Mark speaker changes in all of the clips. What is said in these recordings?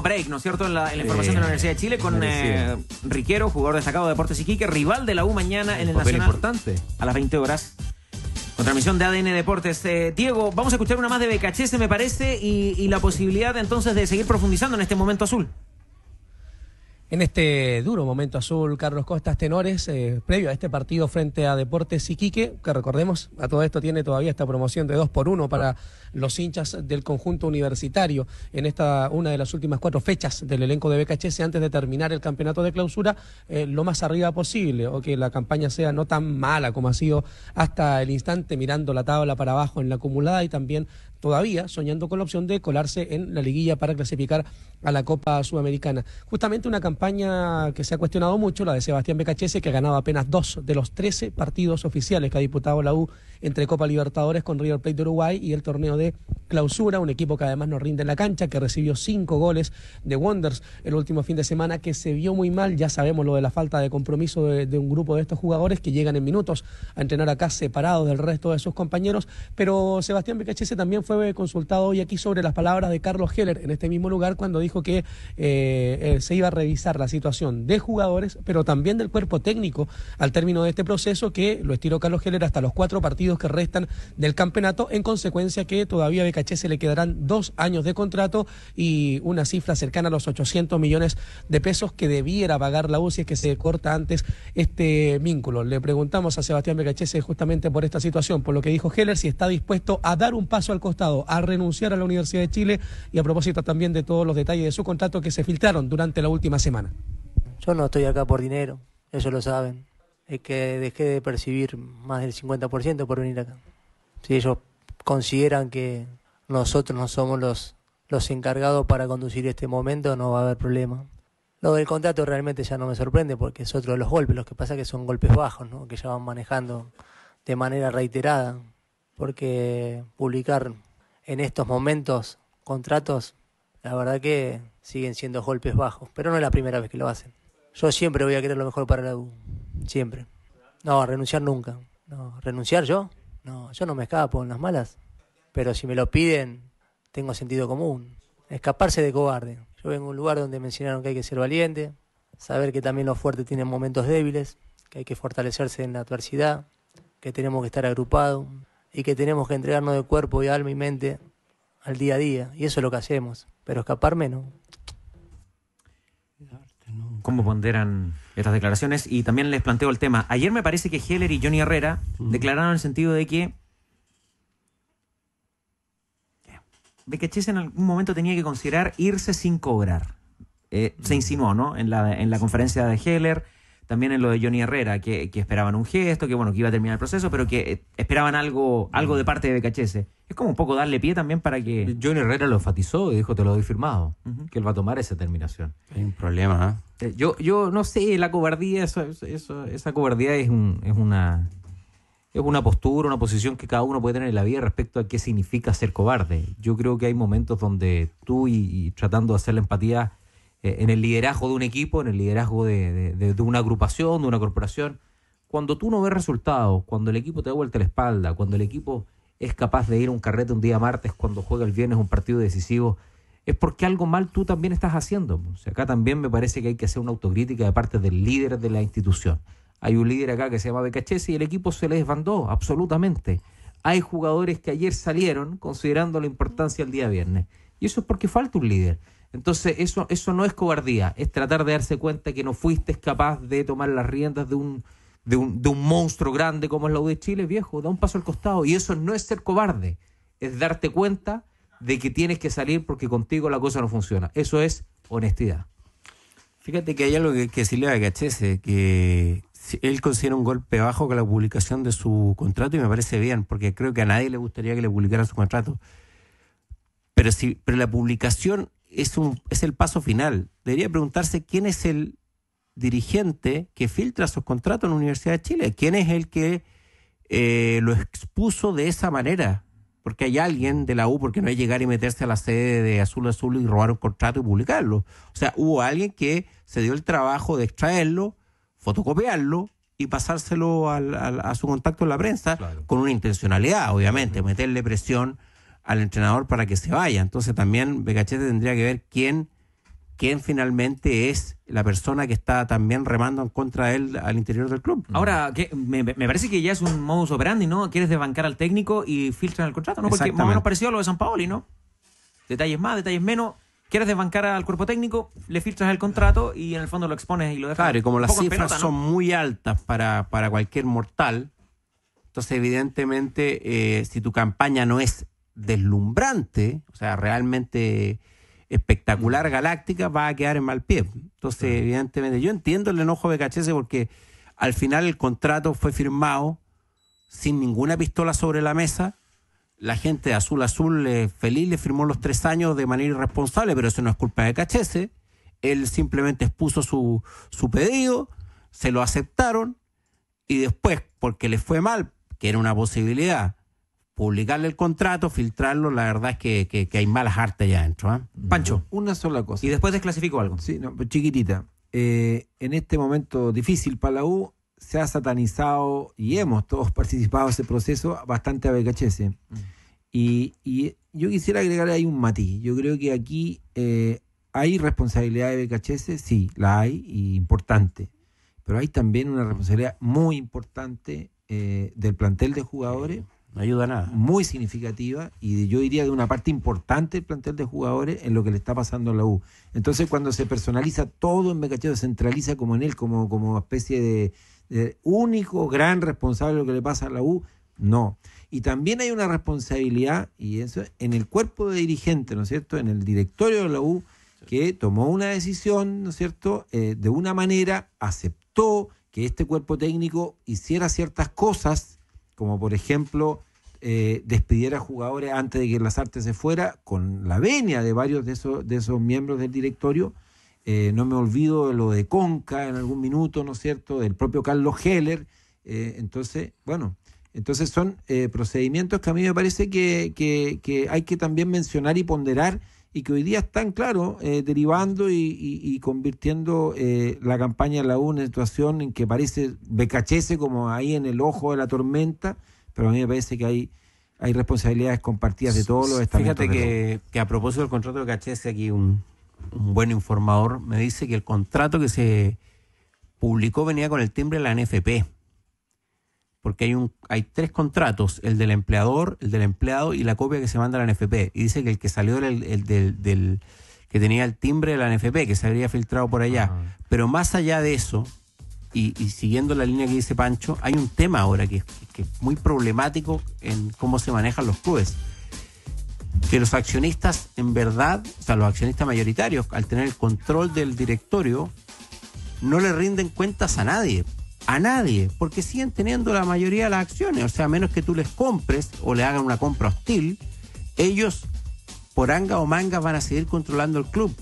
Speaker 1: break, ¿no es cierto?, en la, información de la Universidad de Chile con eh, Riquero, jugador destacado de Deportes Iquique, rival de la U mañana en el Nacional. importante. A las 20 horas. Con transmisión de ADN Deportes. Eh, Diego, vamos a escuchar una más de se me parece, y, y la posibilidad entonces de seguir profundizando en
Speaker 2: este momento azul. En este duro momento azul, Carlos Costas Tenores, eh, previo a este partido frente a Deportes Iquique, que recordemos, a todo esto tiene todavía esta promoción de 2 por 1 para los hinchas del conjunto universitario en esta una de las últimas cuatro fechas del elenco de BKHS antes de terminar el campeonato de clausura, eh, lo más arriba posible, o que la campaña sea no tan mala como ha sido hasta el instante, mirando la tabla para abajo en la acumulada y también todavía soñando con la opción de colarse en la liguilla para clasificar a la Copa Sudamericana. Justamente una campaña que se ha cuestionado mucho, la de Sebastián Becachese, que ha ganado apenas dos de los trece partidos oficiales que ha disputado la U entre Copa Libertadores con River Plate de Uruguay y el torneo de clausura, un equipo que además no rinde en la cancha, que recibió cinco goles de Wonders el último fin de semana, que se vio muy mal, ya sabemos lo de la falta de compromiso de, un grupo de estos jugadores que llegan en minutos a entrenar acá separados del resto de sus compañeros, pero Sebastián Becachese también fue consultado hoy aquí sobre las palabras de Carlos Heller en este mismo lugar cuando dijo que eh, eh, se iba a revisar la situación de jugadores, pero también del cuerpo técnico al término de este proceso que lo estiró Carlos Heller hasta los cuatro partidos que restan del campeonato, en consecuencia que todavía Becachese se le quedarán dos años de contrato y una cifra cercana a los 800 millones de pesos que debiera pagar la UCI, es que se corta antes este vínculo. Le preguntamos a Sebastián Becachese justamente por esta situación, por lo que dijo Heller, si está dispuesto a dar un paso al costado, a renunciar a la Universidad de Chile y a propósito también de todos los detalles de su
Speaker 3: contrato que se filtraron durante la última semana. Yo no estoy acá por dinero, eso lo saben. Es que dejé de percibir más del 50% por venir acá. Si ellos consideran que nosotros no somos los, los encargados para conducir este momento, no va a haber problema. Lo del contrato realmente ya no me sorprende porque es otro de los golpes, lo que pasa es que son golpes bajos, ¿no? que ya van manejando de manera reiterada, porque publicar en estos momentos contratos, la verdad que siguen siendo golpes bajos, pero no es la primera vez que lo hacen. Yo siempre voy a querer lo mejor para la U, siempre. No, renunciar nunca. No, renunciar yo, no, yo no me escapo en las malas pero si me lo piden, tengo sentido común. Escaparse de cobarde. Yo vengo a un lugar donde mencionaron que hay que ser valiente, saber que también los fuertes tienen momentos débiles, que hay que fortalecerse en la adversidad, que tenemos que estar agrupados y que tenemos que entregarnos de cuerpo y alma y mente al día a día. Y eso es lo que hacemos, pero escaparme no.
Speaker 1: ¿Cómo ponderan estas declaraciones? Y también les planteo el tema. Ayer me parece que Heller y Johnny Herrera declararon en el sentido de que Becachese en algún momento tenía que considerar irse sin cobrar. Eh, se mm. insinuó, ¿no? En la, en la conferencia de Heller, también en lo de Johnny Herrera, que, que, esperaban un gesto, que bueno, que iba a terminar el proceso, pero que eh, esperaban algo, algo de mm. parte de Becachese.
Speaker 4: Es como un poco darle pie también para que. Johnny Herrera lo enfatizó y dijo, te lo doy firmado, que él va a tomar esa terminación.
Speaker 5: Hay un problema,
Speaker 4: ¿no? ¿eh? Yo, yo no sé, la cobardía, eso, esa cobardía es, un, es una es una postura, una posición que cada uno puede tener en la vida respecto a qué significa ser cobarde. Yo creo que hay momentos donde tú y, tratando de hacer la empatía eh, en el liderazgo de un equipo, en el liderazgo de, una agrupación, de una corporación, cuando tú no ves resultados, cuando el equipo te da vuelta la espalda, cuando el equipo es capaz de ir a un carrete un día martes, cuando juega el viernes un partido decisivo, es porque algo mal tú también estás haciendo. acá también me parece que hay que hacer una autocrítica de parte del líder de la institución. Hay un líder acá que se llama Becachese y el equipo se le desbandó absolutamente. Hay jugadores que ayer salieron considerando la importancia el día viernes. Y eso es porque falta un líder. Entonces, eso, eso no es cobardía, es tratar de darse cuenta que no fuiste capaz de tomar las riendas de un, de un, monstruo grande como es la U de Chile, viejo. Da un paso al costado. Y eso no es ser cobarde, es darte cuenta de que tienes que salir porque contigo la cosa no funciona. Eso es honestidad.
Speaker 5: Fíjate que hay algo que, que a Becachese que él considera un golpe bajo con la publicación de su contrato y me parece bien, porque creo que a nadie le gustaría que le publicaran su contrato. Pero, si, pero la publicación es, un, es el paso final. Debería preguntarse quién es el dirigente que filtra sus contratos en la Universidad de Chile, quién es el que eh, lo expuso de esa manera. Porque hay alguien de la U, porque no hay llegar y meterse a la sede de Azul Azul y robar un contrato y publicarlo. O sea, hubo alguien que se dio el trabajo de extraerlo, fotocopiarlo y pasárselo a su contacto en la prensa con una intencionalidad, obviamente, meterle presión al entrenador para que se vaya. Entonces también Becachete tendría que ver quién, quién finalmente es la persona que está también remando en contra de él al interior del club.
Speaker 1: Ahora, me, parece que ya es un modus operandi, ¿no? Quieres desbancar al técnico y filtrar el contrato, ¿no? Porque más o menos parecido a lo de San Paoli, ¿no? Detalles más, detalles menos, quieres desbancar al cuerpo técnico, le filtras el contrato y en el fondo lo expones y lo dejas. Claro, y como las cifras son
Speaker 5: muy altas para, cualquier mortal, entonces evidentemente eh, si tu campaña no es deslumbrante, o sea, realmente espectacular galáctica, va a quedar en mal pie. Entonces, evidentemente, yo entiendo el enojo de Cachese porque al final el contrato fue firmado sin ninguna pistola sobre la mesa la gente azul azul eh, feliz le firmó los tres años de manera irresponsable, pero eso no es culpa de Cachese. Él simplemente expuso su, su pedido, se lo aceptaron y después, porque le fue mal, que era una posibilidad, publicarle el contrato, filtrarlo, la verdad es que, hay malas artes allá adentro. ¿ah? Pancho. Una sola cosa. Y después desclasificó algo. Sí, no, chiquitita.
Speaker 6: Eh, en este momento difícil para la U, se ha satanizado y hemos todos participado en ese proceso bastante a BKHS. Mm. Y, y, yo quisiera agregar ahí un matiz. Yo creo que aquí eh, hay responsabilidad de BKHS, sí, la hay, y importante. Pero hay también una responsabilidad muy importante eh, del plantel de jugadores. No ayuda nada. Muy significativa y yo diría de una parte importante del plantel de jugadores en lo que le está pasando a la U. Entonces cuando se personaliza todo en BKHS, se centraliza como en él, como, como especie de, ¿El único gran responsable de lo que le pasa a la U, no. Y también hay una responsabilidad, y eso en el cuerpo de dirigente, ¿no es cierto?, en el directorio de la U, que tomó una decisión, ¿no es cierto?, eh, de una manera, aceptó que este cuerpo técnico hiciera ciertas cosas, como por ejemplo eh, despidiera jugadores antes de que las artes se fuera, con la venia de varios de esos, de esos miembros del directorio, eh, no me olvido de lo de Conca en algún minuto, ¿no es cierto?, del propio Carlos Heller. Eh, entonces, bueno, entonces son eh, procedimientos que a mí me parece que, que, hay que también mencionar y ponderar y que hoy día están, claro, derivando y, convirtiendo la campaña de la U en una situación en que parece becachese como ahí en el ojo de la tormenta, pero a mí me parece que hay hay responsabilidades compartidas de todos los estados. Fíjate que,
Speaker 5: a propósito del contrato de becachese aquí un, un buen informador, me dice que el contrato que se publicó venía con el timbre de la NFP. Porque hay, un, hay tres contratos, el del empleador, el del empleado y la copia que se manda a la NFP. Y dice que el que salió era el, del, que tenía el timbre de la NFP, que se habría filtrado por allá. Pero más allá de eso, y, siguiendo la línea que dice Pancho, hay un tema ahora que, que, es muy problemático en cómo se manejan los clubes que los accionistas, en verdad, o sea, los accionistas mayoritarios, al tener el control del directorio, no le rinden cuentas a nadie. A nadie, porque siguen teniendo la mayoría de las acciones. O sea, a menos que tú les compres o le hagan una compra hostil, ellos, por anga o manga, van a seguir controlando el club.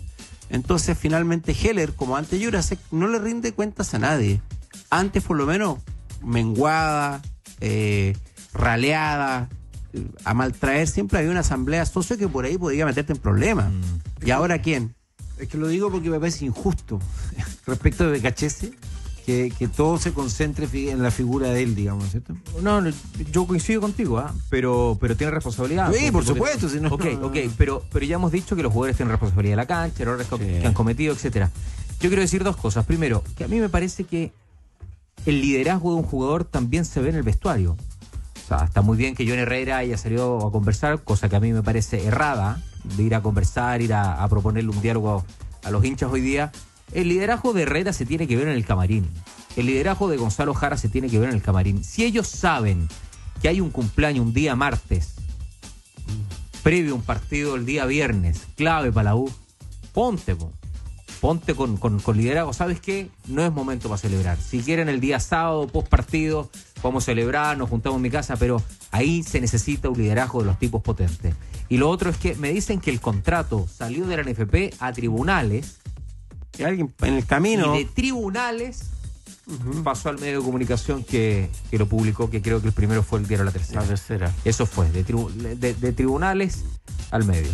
Speaker 5: Entonces, finalmente, Heller, como antes Jurasek, no le rinde cuentas a nadie. Antes, por lo menos, menguada, eh, raleada, a maltraer siempre había una asamblea socio que por ahí podía meterte en problemas. Mm. ¿Y ahora quién? Es que lo digo porque me parece injusto respecto de Cachese. Que, todo se concentre
Speaker 6: en la figura de él, digamos, ¿cierto?
Speaker 5: No, yo coincido contigo, ¿ah?
Speaker 6: pero, pero tiene
Speaker 4: responsabilidad. Sí, por supuesto. Si no, pero, pero ya hemos dicho que los jugadores tienen responsabilidad de la cancha, errores que han cometido, etcétera. Yo quiero decir dos cosas. Primero, que a mí me parece que el liderazgo de un jugador también se ve en el vestuario está muy bien que John Herrera haya salido a conversar, cosa que a mí me parece errada, de ir a conversar, ir a, proponerle un diálogo a los hinchas hoy día. El liderazgo de Herrera se tiene que ver en el camarín. El liderazgo de Gonzalo Jara se tiene que ver en el camarín. Si ellos saben que hay un cumpleaños un día martes, previo a un partido el día viernes, clave para la U, ponte, ponte con, con, con liderazgo. ¿Sabes qué? No es momento para celebrar. Si quieren el día sábado, post partido, podemos celebrar, nos juntamos en mi casa, pero ahí se necesita un liderazgo de los tipos potentes. Y lo otro es que me dicen que el contrato salió de la NFP a tribunales. Que alguien en el camino. de tribunales pasó al medio de comunicación que, lo publicó, que creo que el primero fue el diario La Tercera. La Tercera. Eso fue, de, de tribunales al medio.